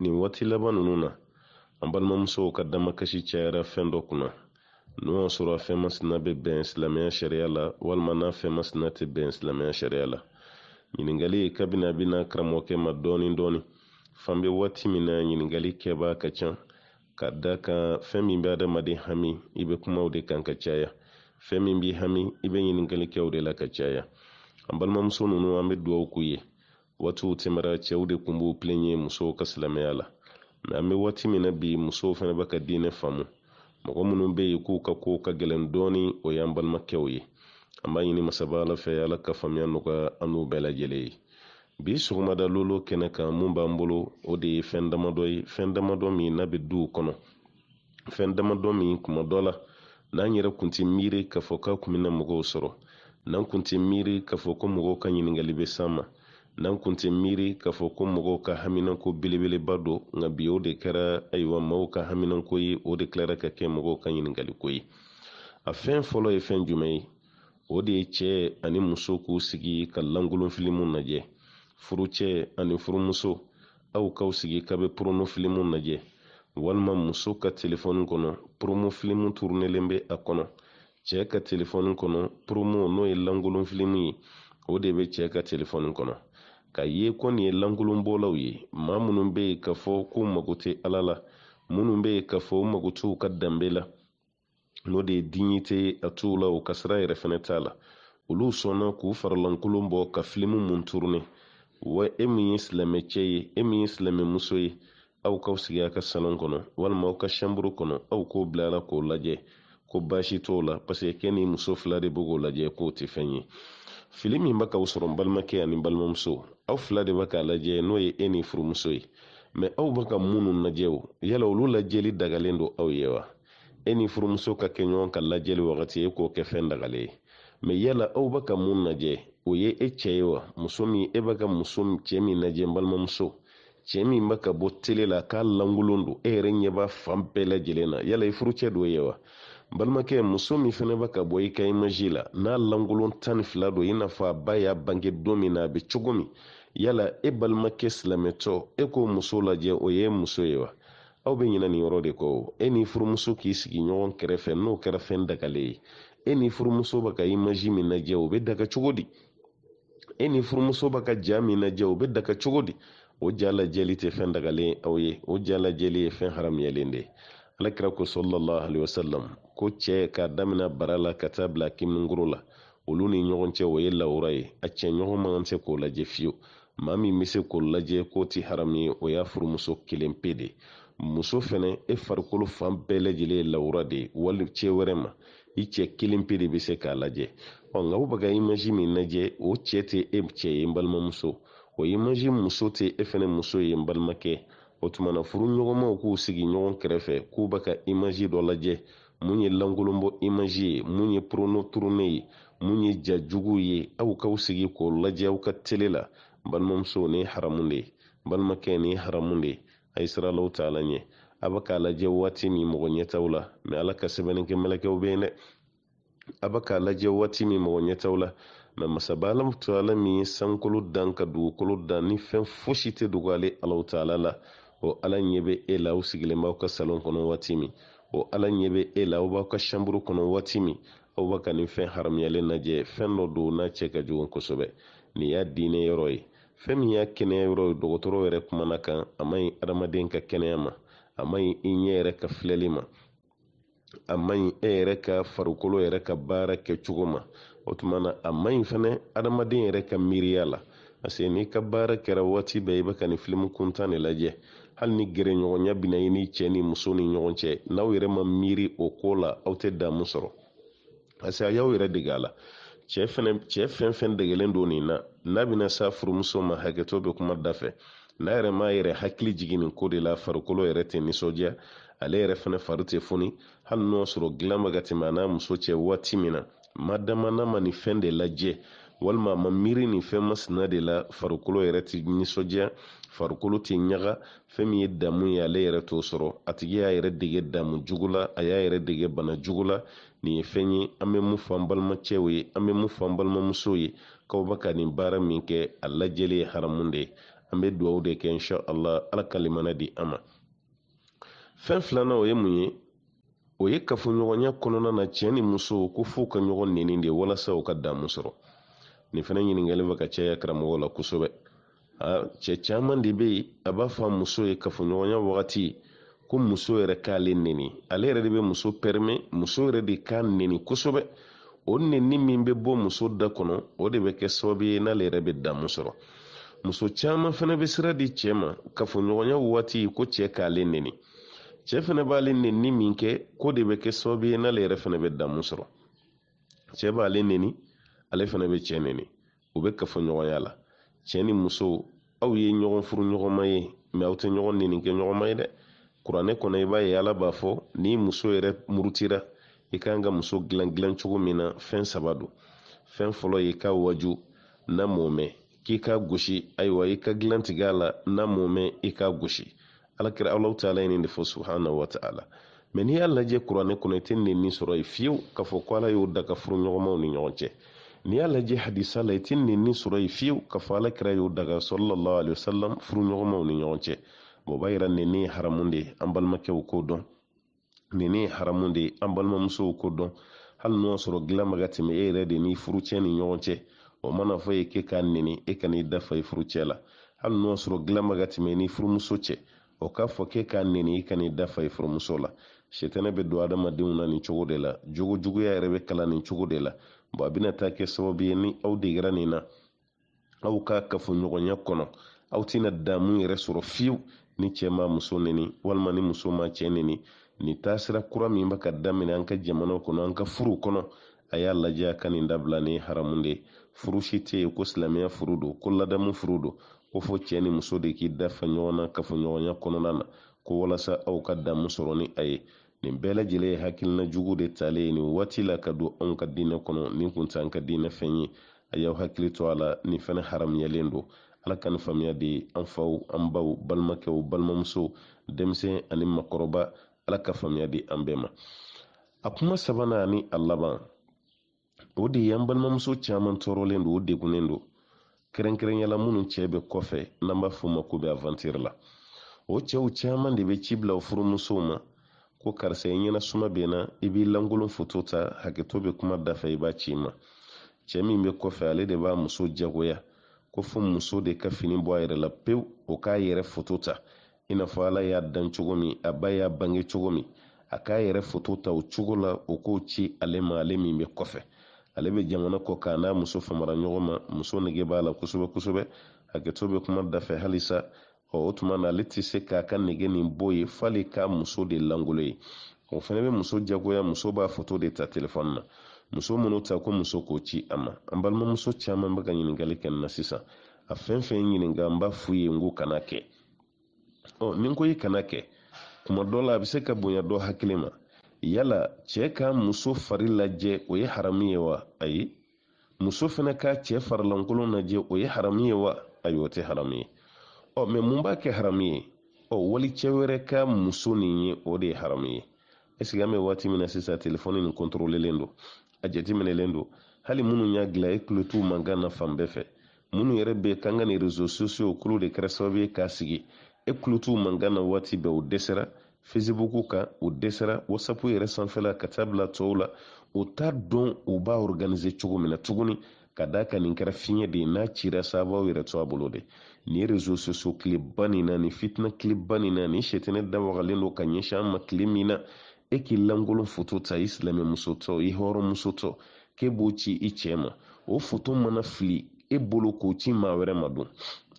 nin wati laban nunu na an balimamusow ka damakasi cayara fɛn dɔ kunna n'o y'a sɔrɔ a fɛn masina bɛ bɛn silamɛya sariya la walima n'a fɛn masina tɛ bɛn silamɛya sariya la ɲiningali ye kabini a bɛna karamɔgɔkɛ ma dɔɔnin dɔɔnin fan bɛ waati min na ɲiningali kɛbaa ka ca ka da kan fɛn min bɛ adamaden hami i bɛ kumaw de kan ka caya fɛn min b'i hami i bɛ ɲininkali kɛ o de la ka caya an balimamuso ninnu an bɛ k'u ye watu tɛmɛra cɛw de tun b'u pilen ye musow ka silamɛya la mɛ an bɛ waati min na bi musow fana b'a ka diinɛ faamu mɔgɔ minnu bɛ yen k'u ka kow ka gɛlɛn dɔɔni o y'an balimakɛw ye an b'a ɲini masaba ala fɛ ala ka faamuya nɔgɔya an n'u bɛɛ lajɛlen ye bi sɔgɔmada lolo kɛnɛ kan mun b'an bolo o de ye fɛn damadɔ ye fɛn damadɔ min n'a bɛ duw kɔnɔ fɛn damadɔ min kuma dɔ la n'an yɛrɛ kun ti miiri k'a fɔ k'a kun bɛna mɔgɔw sɔrɔ n'an kun ti miiri k'a fɔ ko mɔgɔw ka ɲininkali bɛ s'an ma n'an kun tɛ miiri k'a fɔ ko mɔgɔw ka haminanko belebeleba don nka bi o de kɛra ayiwa maaw ka haminanko ye o de tilara ka kɛ mɔgɔw ka ɲiningaliko ye a fɛn fɔlɔ ye fɛn jumɛn ye o de ye cɛ ani muso k'u sigi ka lankolon filimu lajɛ furucɛ ani furumuso aw k'aw sigi ka bɛ porono filimu lajɛ walima muso ka telefɔni kɔnɔ poromo filimu turunelen bɛ a kɔnɔ cɛ ka telefɔni kɔnɔ poromo n'o ye lankolon filimu ye o de bɛ cɛ ka telefɔni kɔnɔ k'a ye ko nin ye lankolonbɔlaw ye ma minnu be ye k'a fɔ k'u mago tɛ ala la minnu bɛ yen k'a fɔ u mago t'u ka danbe la n'o de ye diɲɛ tɛ a t'u la o ka yɛrɛ fana t'a la olu sɔnna k'u farilankolon bɔ ka filimu mun turune wa e min ye silamɛcɛ ye e min ye silamɛmuso ye aw k'aw sigi a ka salon kɔnɔ walima aw ka sɛnburu kɔnɔ aw k'o bila a la k'o lajɛ ko baasi t'o la paseke kɛ ni muso fila de bɛ k'o lajɛ k'o tɛ fɛn ye fili min bɛ k'aw sɔrɔ n balimakɛ ani n balimamuso aw fila de bɛ k'a lajɛ n'o ye e ni furumuso ye mɛ aw bɛ ka munnu lajɛ o yala olu lajɛli dagalen don aw ye wa e ni furumuso ka kɛ ɲɔgɔn ka lajɛli wagati e k'o kɛ fɛn dagale ye mɛ yala aw bɛ ka mun lajɛ o ye e cɛ ye wa muso min e bɛ ka muso cɛ min lajɛ n balimamuso cɛ min bɛ ka bɔ tele la k'a lankolon don e yɛrɛ ɲɛ b'a fan bɛɛ lajɛlen na yala i furucɛ do e ye wa balimakɛ muso min fɛnɛ bɛ ka bɔ i ka imaji la n'a lankolon tan ni fila don i n'a fɔ a ba y'a bange don min na a bɛ cogo min yala e balimakɛ silamɛtɔ e k'o muso lajɛ o ye muso ye wa aw be ɲina nin yɔrɔ de kɔ e n'i furumuso k'i sigi ɲɔgɔn kɛrɛfɛ n'o kɛra fɛn dagalen ye e n'i furumuso bɛ ka imaji min lajɛ o bɛ daga cogo di e n'i furumuso bɛ ka ja min lajɛ o bɛ daga cogo di o ja lajɛli tɛ fɛn dagalen aw ye o ja lajɛli ye fɛn haramuyalen de ye alakira ko sɔlɔlɔhu alayhi wa ko cɛ k'a daminɛ bara la ka taa bila kiminigoro la olu ni ɲɔgɔn cɛ o ye lawura ye a cɛ ɲɔgɔn man kan tɛ k'o lajɛ fiyewu ma min be se k'o lajɛ k'o ti haramu o y'a furumuso kelen pe de muso fɛnɛ e farikolo fan bɛɛ lajɛlen ye lawura de ye wali cɛ wɛrɛ ma i cɛ kelen pe de be se k'a lajɛ ɔ nka o bɛ ka imaji min lajɛ o cɛɛ tɛ e cɛ ye n balimamuso o imaji muso tɛ e fɛnɛ muso ye n balimakɛ o tumana furu ɲɔgɔnmaw k'u sigi ɲɔgɔn kɛrɛfɛ k'u ba ka imaji dɔ lajɛ mun ye lankolonbɔ imaji ye mun ye poronoturune ye mun ye jajugu ye aw k'aw sigi k'o lajɛ aw ka tele la balimamuso ni haramu de balimakɛ ni haramu de a ye sira law taa la ɲɛ a bɛ k'a lajɛ waati min mɔgɔ ɲɛtaw la mɛ ala ka sɛbɛnnikɛ mɛlɛkɛw bɛ yen dɛ a bɛ k'a lajɛ waati min mɔgɔ ɲɛtaw la mɛ masaba ala taa la min ye sankolo dan ka dugukolo dan ni fɛn fosi tɛ dogo ale ala taa la la o ala ɲɛ bɛ e la aw sigilen b'aw ka salon kɔnɔ waati min o ala ɲɛ bɛ e la aw b'aw ka sanburu kɔnɔ waati min aw b'a ka nin fɛn haramuyalen lajɛ fɛn dɔ don n'a cɛ ka jugu kosɛbɛ nin y'a diinɛ yɔrɔ ye. fɛn min y'a kɛnɛya yɔrɔ dɔgɔtɔrɔ yɛrɛ kumana kan a man ɲi adamaden ka kɛnɛya ma a man ɲi i ɲɛ yɛrɛ ka filɛli ma a man ɲi e yɛrɛ ka farikolo yɛrɛ ka baara kɛcogo ma o tumana a man ɲi fɛnɛ adamaden yɛrɛ ka miiriya la parce que n'i ka baara kɛra waati bɛɛ i bɛ ka nin filimu kuntan de lajɛ hali ni gɛrɛɲɔgɔnya bina i ni cɛ ni muso ni ɲɔgɔn cɛ n'aw yɛrɛ ma miiri o ko la aw tɛ damu sɔrɔ parce a y'aw yɛrɛ dege a la cɛ fɛn fɛn degelen don nin na n'a bena s'a furumuso ma hakɛto be kuma dafɛ fɛ n'a yɛrɛ m'a yɛrɛ hakili jigin nin ko de la farikolo yɛrɛ tɛ nisɔndiya ale yɛrɛ fana fari tɛ funi hali n'o sɔrɔ dilan bɛ ka tɛmɛ a n'a muso cɛ waati min na madama n'a ma nin fɛn de lajɛ walma a ma miiri nin fɛn masina de la farikolo yɛrɛ ti nisɔndiya farikolo ti ɲaga fɛn min ye damu ye ale yɛrɛ t'o sɔrɔ a tigi y'a yɛrɛ dege damu jugu la a y'a yɛrɛ dege bana jugu la nin ye fɛn ye an bɛ mun fɔ an balimacɛw ye an bɛ mun fɔ an balimamusow ye k'aw bɛ ka nin baara min kɛ a lajɛlen ye haramu de ye an bɛ dugawu de kɛ insha ala ka limana di an ma fɛn filanan o ye mun ye o ye kafoɲɔgɔnya kɔnɔna na cɛɛ ni muso ko f'u ka ɲɔgɔn neni de walasa u ka damu sɔrɔ ni fana ɲiningali bɛ ka caya karamɔgɔ la kosɛbɛ cɛ caman de be yen a b'a fɔ a muso ye kafoɲɔgɔnya wagati ko muso yɛrɛ k'ale neni ale yɛrɛ de bɛ muso pɛrɛmɛ muso yɛrɛ de k'a neni kosɛbɛ o neni min bɛ bɔ muso da kɔnɔ o de bɛ kɛ sababu ye n'ale yɛrɛ bɛ damu sɔrɔ muso caman fana bɛ sira di cɛ ma kafoɲɔgɔnya wagati ko cɛ k'ale neni cɛ fana b'ale neni min kɛ ko de bɛ kɛ sababu ye n'ale yɛrɛ fana bɛ damu sɔrɔ cɛ b'ale neni. ale fana bɛ cɛ nɛni u bɛ kafoɲɔgɔnya la cɛ ni muso aw ye ɲɔgɔn furu ɲɔgɔnma ye mɛ aw tɛ ɲɔgɔn nɛni kɛ ɲɔgɔnma ye dɛ kuranɛ kɔnɔ i b'a ye ala b'a fɔ ni muso yɛrɛ murutira i ka kan ka muso dilan dilan cogo min na fɛn saba don fɛn fɔlɔ ye k'a waju n'a m'o k'i k'a gosi ayiwa i ka dilan tigɛ a la n'a m'o i k'a gosi alakira alaw taala ye nin de fɔ subahana wa taala mɛ n'i y'a lajɛ kuranɛ kɔnɔ i tɛ nin sɔrɔ ye fiyewu k'a fɔ ko ala y'o da ka furu ɲɔgɔnmaw ni ɲɔgɔn cɛ ni y'a lajɛ hadisa la e i ti nin ni sɔrɔ ye fiyewu k'a fɔ ala kira y'o daga sɔlɔlɔ alayi wasalam furuɲɔgɔnmaw ni ɲɔgɔn cɛ o b'a yira nin ye haramu de ye an balimakɛw k'o dɔn nin ye haramu de ye an balimamusow k'o dɔn hali n'o y'a sɔrɔ gilan ma ka tɛmɛ e yɛrɛ de ni furucɛ ni ɲɔgɔn cɛ o mana fɔ ye k'e ka nɛni e ka n'i dafa i furucɛ la hali n'o y'a sɔrɔ gilan ma ka tɛmɛ i ni furumuso cɛ o k'a fɔ k'e ka nɛni i ka n'i dafa i furumuso la setɛnɛ bɛ don adamadenw na nin cogo de la jogo juguya yɛrɛ bɛ kalan nin cogo de la bɔn a bena ta kɛ sababu ye ni aw degira nin na aw k'a kafoɲɔgɔnya kɔnɔ aw tɛna damu yɛrɛ sɔrɔ fiyewu ni cɛɛ ma muso nini walima ni muso ma cɛɛ nini ni taasira kura min bɛ ka daminɛ an ka jamanaw kɔnɔ an ka furuw kɔnɔ a y'a lajɛ a ka nin dabila ni haramu de furu si tɛ ye ko silamiya furu do ko ladamu furu do ko fɔ cɛɛ ni muso de k'i dafa ɲɔgɔn na kafoɲɔgɔnya kɔnɔna na ko walasa aw ka dan sɔrɔ ni a ye nin bɛɛ ye hakilina jugu de talen ye nin waati la ka don anw ka diinɛ kɔnɔ nin kun t'an ka diinɛ fɛn ye a y'aw hakili to a la nin fɛnɛ haramuyalen don ala ka nin faamuya de an faw an baw balimakɛw balimamusow denmisɛn ani makɔrɔba ala ka faamuya di an bɛɛ ma a kuma sabanan ni a laban o de ye an balimamuso caman tɔɔrɔlen don o degunnen don kɛrɛnkɛrɛnyala minnu cɛɛ bɛ kɔfɛ n'an b'a f'o ma ko be avantiri la o cɛw caaman de be ci bila u furumusow ma ko karisa i ɲɛna suma i b'i lankolon foto ta hakɛto be kuma dafɛ i b'a ci ma cɛɛ min be kɔfɛ ale de b'a muso jagoya ko fɔ muso de ka fini bɔ a yɛrɛ la pewu o k'a yɛrɛ foto ta i n'a fɔ ala y'a dan cogo min a ba y'a bange cogo min a k'a yɛrɛ foto ta o cogo la o k'o ci ale ma ale min be kɔfɛ ale be jamana kɔ k'a n'a muso famara ɲɔgɔn ma muso nege b'a la kosɛbɛ kosɛbɛ hakɛto be kuma dafɛ halisa o tuma na ale tɛ se k'a ka nege nin bɔ ye f'ale ka muso de langolo ye o fana bɛ muso jagoya muso b'a foto de ta telefɔni na muso minnu ta ko muso k'o ci a ma an balimamuso caman bɛ ka ɲininkali kɛ n na sisan a fɛn fɛn ɲininka n b'a f'u ye n ko kana kɛ ɔ ni n ko i kana kɛ kuma dɔ la a bɛ se ka bonya dɔ hakili ma yala cɛ ka muso fari lajɛ o ye haramu ye wa ayi muso fana ka cɛ farilankolon lajɛ o ye haramu ye wa ayi o tɛ haramu ye ɔ mɛ mun b'a kɛ haramu ye ɔ walicɛ wɛrɛ ka muso nin ye o de ye haramu ye ɛsike an bɛ waati min na sisan telefɔni nin kɔntorolelen do a minɛlen do hali minnu y'a gila e tulo t'u na fan bɛɛ fɛ minnu yɛrɛ bɛ kan ka nin rezo sosiyo kulu de kɛra sababu ye k'a sigi e tulo t'u mankan na waati bɛɛ o dɛsɛra facebook kan o dɛsɛra whatsapp yɛrɛ sanfɛla ka taa bila tɔw la o t'a dɔn u b'a organise cogo min na tuguni ka daa ka nin kɛra fiɲɛ de ye n'a cira sababaw yɛrɛ to a bolo de ni réseau sociaux tileba nin ni fitina tileba nin ni sɛtɛnɛ dawagalen do ka ɲɛsin an ma tile min na e k'i lankolon foto ta i silamɛmuso tɔ i hɔrɔnmuso tɔ k'e b'o ci i cɛ ma o foto mana fili e bolo k'o ci maa wɛrɛ ma don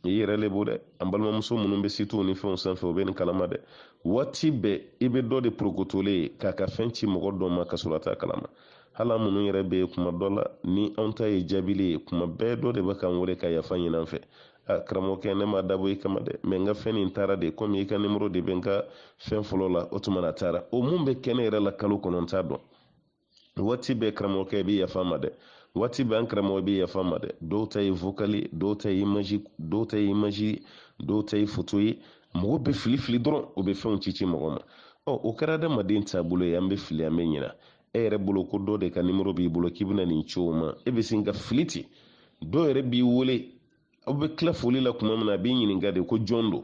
i yɛrɛ le bo dɛ an balimamuso minnu bɛ situw ni fɛnw sanfɛ o bɛ nin kalama dɛ waati bɛɛ i bɛ dɔ de porokotolen ye k'a ka fɛn ci mɔgɔ dɔ ma ka kalama hali an minnu yɛrɛ bɛ yen kuma dɔ la ni anw ta ye jaabili ye kuma bɛɛ dɔ de bɛ k'an wele ka yafa ɲini fɛ a karamɔgɔkɛ ne ma dabɔ i kama dɛ mɛ n ka fɛn nin taara de komi i ka nimoro de bɛ n ka fɛn fɔlɔ la o tuma na taara o mun bɛ kɛ ne yɛrɛ la kalo kɔnɔ n t'a dɔn waati bɛɛ karamɔgɔkɛ bɛ yafa ma dɛ waati bɛɛ an karamɔgɔ bɛ yafa ma dɛ dɔw ta ye vokali dɔw ta ye imaji dɔw ta ye imaji dɔw ta ye foto ye mɔgɔ bɛ fili fili dɔrɔn o bɛ fɛnw ci ci mɔgɔ ma ɔ o kɛra adamaden taabolo ye an bɛ fili an bɛ ɲina e yɛrɛ bolo ko dɔ de ka nimoro b'i bolo k'i bɛna nin ci ma e bɛ sin ka fili ten dɔw yɛrɛ b'i wele aw bɛ tila foli la kuma min na a b'i ɲininka de ko jɔn do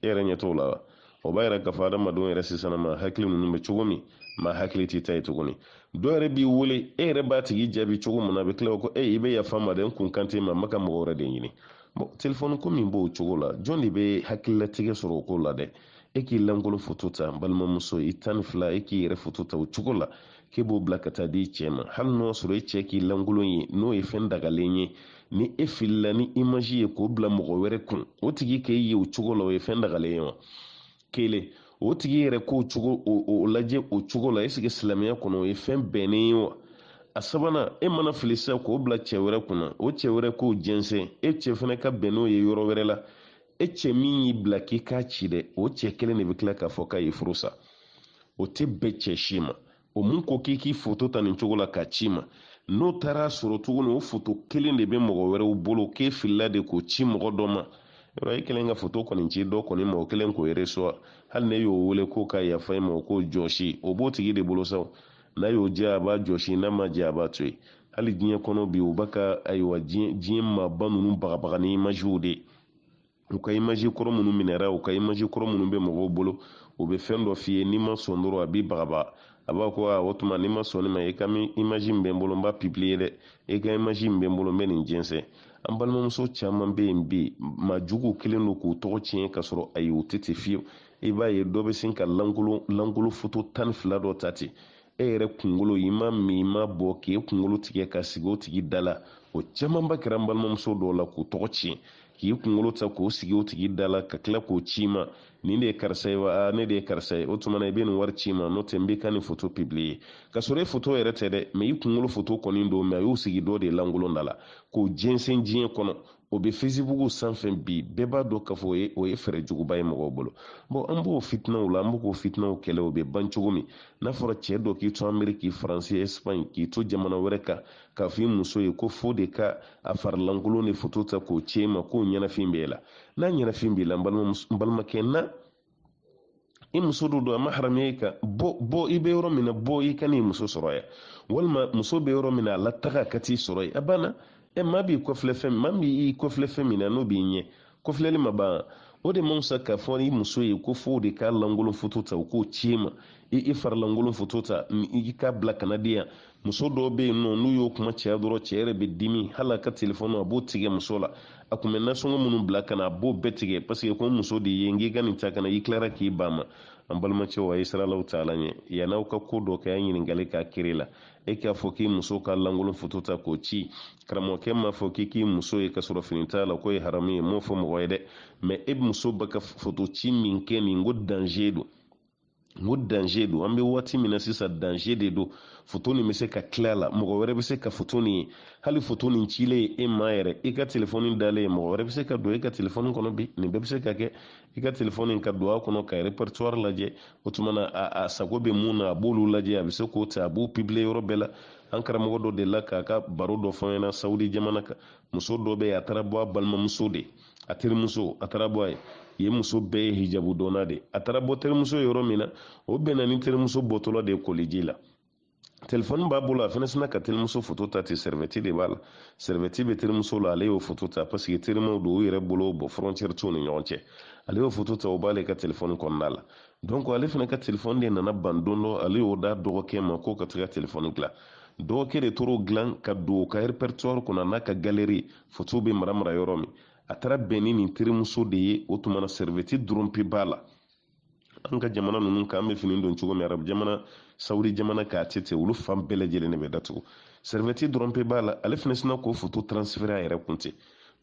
e yɛrɛ ɲɛ la wa o b'a yira k'a fɔ adamadenw yɛrɛ sisan ma hakili ninnu bɛ cogo min ma hakili t'i ta ye tuguni dɔw yɛrɛ b'i wele e yɛrɛ b'a tigi jaabi cogo min na a bɛ tila ko e i bɛ yafa ma dɛ n kun kan t'e ma n bɛ ka mɔgɔ wɛrɛ de ɲini bon telefɔni ko min b'o cogo la jɔn de bɛ hakililatigɛ sɔrɔ o ko la dɛ e k'i lankolon foto ta n balimamuso i tan ni fila e k'i yɛrɛ foto ta o cogo la k'e b'o bila ka taa di i cɛ ma hali n'o y'a sɔrɔ e cɛ k'i lankolon ye n'o ye fɛn dagalen ye ni e filila ni imaji ye k'o bila mɔgɔ wɛrɛ kun o tigi k'e ye o cogo la o ye fɛn dagalen ye wa kelen o tigi yɛrɛ k'o cogo o lajɛ o cogo la esike silamɛya kɔnɔ o ye fɛn bɛnnen ye wa a sabanan e mana fili sisan k'o bila cɛ wɛrɛ kunna o cɛ wɛrɛ k'o jɛnsɛn e cɛ fana ka bɛn n'o ye yɔrɔ wɛrɛ la e cɛ min y'i bila k'i k'a ci dɛ o cɛ kelen de bɛ tila k'a fɔ k'a ye furu sa o tɛ bɛn cɛ si ma o mun ko k'i k'i foto ta nin cogo la k'a ci ma n'o taara sɔrɔ tuguni o foto kelen de bɛ mɔgɔ wɛrɛw bolo k'e filila de k'o ci mɔgɔ dɔ ma yɔrɔ e kelen ka foto kɔni ci dɔ kɔni ma kelen k'o eresuwa hali ne y'o wele k'o ka yafa i e ma o k'o jɔsi o b'o tigi de bolo sa n'a y'o diya a b'a jɔsi n'a ma diya a b'a to yen hali diɲɛ kɔnɔ bi u b'a ka ayiwa diɲɛ maaba ninnu bagabaga ni imaziw de u ka imazi kɔrɔ minnu minɛra u ka imazi kɔrɔ minnu bɛ mɔgɔw bolo u bɛ fɛn dɔ f'i ye n'i ma sɔn dɔrɔn a b'i bagabaga a b'a ko o tuma ni ma sɔn ma i ka imaji min bɛ n bolo n b'a pipiye dɛ i ka imaji min bɛ n bolo n bɛ nin jɛnsɛn an balimamuso caman bɛ yen bi majugu kelen don k'u tɔgɔ tiɲɛ ka sɔrɔ a ye u tɛ ten fiyewu i b'a ye dɔ bɛ se ka lankolon lankolon foto tan ni fila dɔ ta ten e yɛrɛ kunkolo i ma mi i ma bɔ k'e kunkolo tigɛ ka sigi o tigi da la o camanba kɛra an balimamuso dɔw la k'u tɔgɔ tiɲɛ k'i kunkolo ta k'o sigi o tigi da la ka tila k'o ci ma nin de ye karisa ye wa ah, ne de ye karisa ye o tuma na i bɛ nin wari ci ma n'o tɛ n b'i ka nin foto pibiliye ka sɔrɔ e foto yɛrɛ tɛ dɛ mɛ i kunkolo foto kɔni don mɛ a y'o sigi dɔ de lankolon da la k'o jɛnsɛn diɲɛ kɔnɔ o bɛ fesibugu sanfɛ bi bɛɛ b'a dɔn k'a fɔ o ye fɛɛrɛ juguba ye mɔgɔw bolo bɔn an b'o fitinaw la an b'o fitinaw kɛlɛ o bɛ ban cogo min n'a fɔra cɛ dɔ k'i to ameriki k'i faransi espagne k'i to jamana wɛrɛ kan k'a f'i muso ye ko fo de ka a farilankolon ni foto ta k'o ci ma k'o ɲɛnafin b'e la n'a ɲɛnafin b'i la n balimakɛ na e i muso do don a ma haramiya i kan bɔ i bɛ yɔrɔ min na bɔ i ka n'i muso sɔrɔ yan walima muso bɛ yɔrɔ min na a lataga ka t'i sɔrɔ yen a banna e eh, maa b'i kɔfilɛ fɛn maa min b'i kɔfilɛ fɛn min na n'o b'i ɲɛ kɔfilɛli ma ban o de man fisa k'a fɔ i muso ye ko fo de k'a lankolon foto ta o k'o ci ma i i fari lankolon foto ta i k'a bila kana di yan muso dɔw bɛ yen nɔ n'u y'o kuma cɛya dɔrɔn cɛ yɛrɛ bɛ dimi hali a ka telefɔni a b'o tigɛ muso la a tun bɛ nasɔngɔ minnu bila ka na a b'o bɛɛ tigɛ paseke ko muso de ye n k'i ka nin ta ka na i tilara k'i ba ma an balimacɛw a ye siralaw t'ala ɲɛ yan'aw ka ko dɔ kɛ a ɲiningali k'a kiri la e k'a fɔ k'i muso ka lankolon foto ta k'o ci karamɔgɔkɛ m'a fɔ k'i k'i muso ye ka sɔrɔ fini t'a la k'o ye haramu ye m'o fɔ mɔgɔ ye dɛ mɛ e muso ba ka foto ci min kɛ nin ko danje don n ko dange don an bɛ waati min na sisan dange de don foto nin bɛ se ka tila la mɔgɔ wɛrɛ bɛ se ka foto nin ye hali foto nin cilen ye e ma yɛrɛ i ka telefɔni dalen ye mɔgɔ wɛrɛ bɛ se ka don e ka telefɔni kɔnɔ bi nin bɛɛ bɛ se ka kɛ i ka telefɔni ka don a kɔnɔ ka repertoire lajɛ o tuma a, sago bɛ mun na a b'olu lajɛ a bɛ se k'o ta a b'u pible yɔrɔ bɛɛ la an karamɔgɔ dɔ de la k'a ka baro dɔ fɔ ɲɛna sawudi jamana kan muso dɔ bɛ a taara bɔ a balimamuso de a terimuso a taara bɔ a ye yen muso bɛɛ ye hijabu dɔnna de a taara bɔ terimuso yɔrɔ min na o bɛnna ni terimuso bɔtɔla de ye koliji la telefɔni b'a bolo a fana sina ka terimuso foto ta ten sɛrɛvɛti de b'a la sɛrɛvɛti bɛ terimuso la ale y'o foto ta paseke terimaw don u yɛrɛ bolo bɔ frontière t'u ni ɲɔgɔn cɛ ale y'o foto ta o b'ale ka telefɔni kɔnɔna la donc ale fana ka telefɔni de nana ban don dɔ ale y'o da dɔgɔkɛ ma k'o ka taga telefɔni dilan dɔgɔkɛ de tor'o dilan ka don o ka répertoire kɔnɔ n'a ka galeri foto bɛ mara mara yɔrɔ min a taara bɛn ni nin terimuso de ye o tuma na sɛrɛvɛti dɔrɔn pe b'a la an ka jamana ninnu kan an bɛ fini don cogo min arabu jamana sawudi jamana k'a tɛ ten olu fan bɛɛ lajɛlen de bɛ datugu sɛrɛvɛti dɔrɔn pe b'a la ale fana sina k'o foto transféré a yɛrɛ kun ten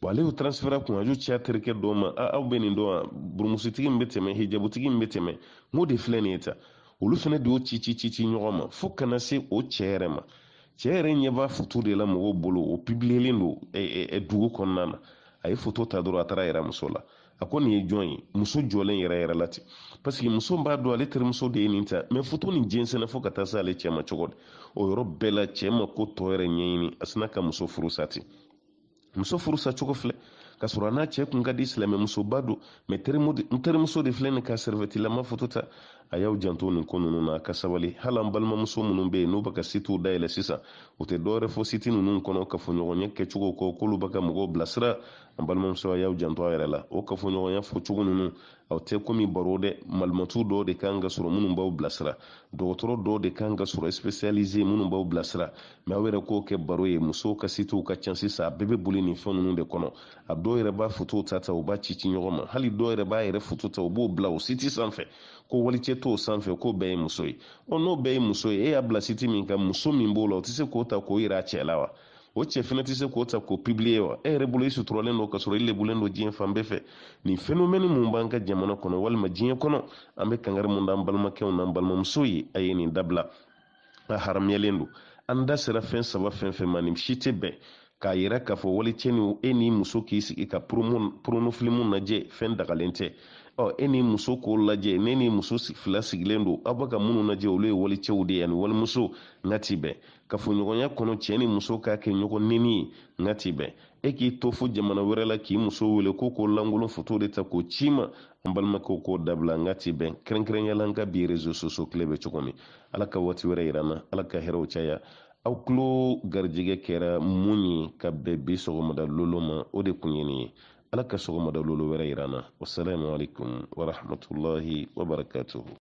bon ale y'o transféré kun a y'o caya terikɛ dɔw ma a aw bɛ nin dɔn wa burmusitigi min bɛ tɛmɛ hijabutigi min bɛ tɛmɛ n k'o de filɛ nin ye tan olu fana de y'o ci ci ci ci ɲɔgɔn ma fo kana se o cɛ yɛrɛ ma cɛ yɛrɛ ɲɛ b'a foto de la mɔgɔw bolo o publielen don dugu kɔnɔna na a ye foto ta dɔrɔn a taara yira muso la a ko nin ye jɔn ye muso jɔlen yɛrɛ yɛrɛ la ten paseke muso b'a dɔn ale terimuso de ye nin ta mɛ foto nin jɛnsɛnɛ fo ka taa se ale cɛ ma cogo di o yɔrɔ bɛɛ la cɛ ma ko tɔ yɛrɛ ɲɛɲini a sina ka muso furu sa ten muso furu sa cogo filɛ ka sɔrɔ a n'a cɛ kun ka di silamɛ silamɛmusoba don mɛ terimuso de filɛ nin ka sɛrɛfɛtilama foto ta a y'aw janto nin ko ninnu na ka sabali hali an balimamuso minnu bɛ yen n'u bɛ ka sitiw dayɛlɛ sisan u tɛ dɔwɛrɛ fɔ siti ninnu kɔnɔ ka kɛcogo kɔ k'olu bɛ ka mɔgɔw bilasira an balimamuso y'aw janto a yɛrɛ la o kafoɲɔgɔnya fɔ cogo ninnu aw tɛ komi baro dɛ malimatu dɔ de kan ka sɔrɔ minnu b'aw bilasira dɔgɔtɔrɔ dɔ de kan ka sɔrɔ spécialisé minnu b'aw bilasira mɛ aw yɛrɛ k'o kɛ baro ye musow ka situw ka can sisan a bɛɛ bɛ boli nin fɛn ninnu de kɔnɔ a dɔw yɛrɛ b'a fotow ta ta u b'a cici ɲɔgɔn ma hali dɔw yɛrɛ b'a yɛrɛ foto ta u b'o bila o siti sanfɛ ko walicɛ t'o sanfɛ ko bɛɛ ye muso ye ɔ n'o bɛɛ ye muso ye e y'a bila siti min ka muso min b'o la o tɛ se k'o ta k'o yira a cɛ la wa o cɛ fɛnɛ tɛ se k'o ta k'o pibiliye wa e yɛrɛ bolo i suturalen do ka sɔrɔ i lebulen do diɲɛ fan bɛɛ fɛ nin fɛnomɛni mun b'an ka jamana kɔnɔ walima diɲɛ kɔnɔ an be kangari mun an balimakɛw n'an balimamuso ye a ye nin dabila a haramiyalen do an da sera fɛn saba fɛn fɛn ma nin si tɛ bɛn k'a yira k'a fɔ ni e n'i muso k'i sigi ka poromofilimu najɛ fɛn dagalen tɛ ɔ e ni muso k'o lajɛ ne ni muso fila sigilen don aw bɛ ka minnu lajɛ olu ye walicɛw de ye ani walimuso nka ti bɛn kafoɲɔgɔnya kɔnɔ cɛɛ ni muso k'a kɛ ɲɔgɔn nini ye nka ti bɛn e k'i to fo jamana wɛrɛ la k'i muso wele ko k'o lankolon foto de ta k'o ci ma an balimakɛw k'o dabila nka ti bɛn kɛrɛnkɛrɛnyala n ka bi rezo soso kile bɛ cogo min ala ka waati wɛrɛ yiranna ala ka hɛrɛw caya aw tulo garijɛgɛ kɛra mun ye ka bɛn bi sɔgɔmada lolo ma o de kun ye nin ye ala ka sɔgɔmada wɛrɛ yira an na wasalamu alaikum warahmatulahi wabarakatuhu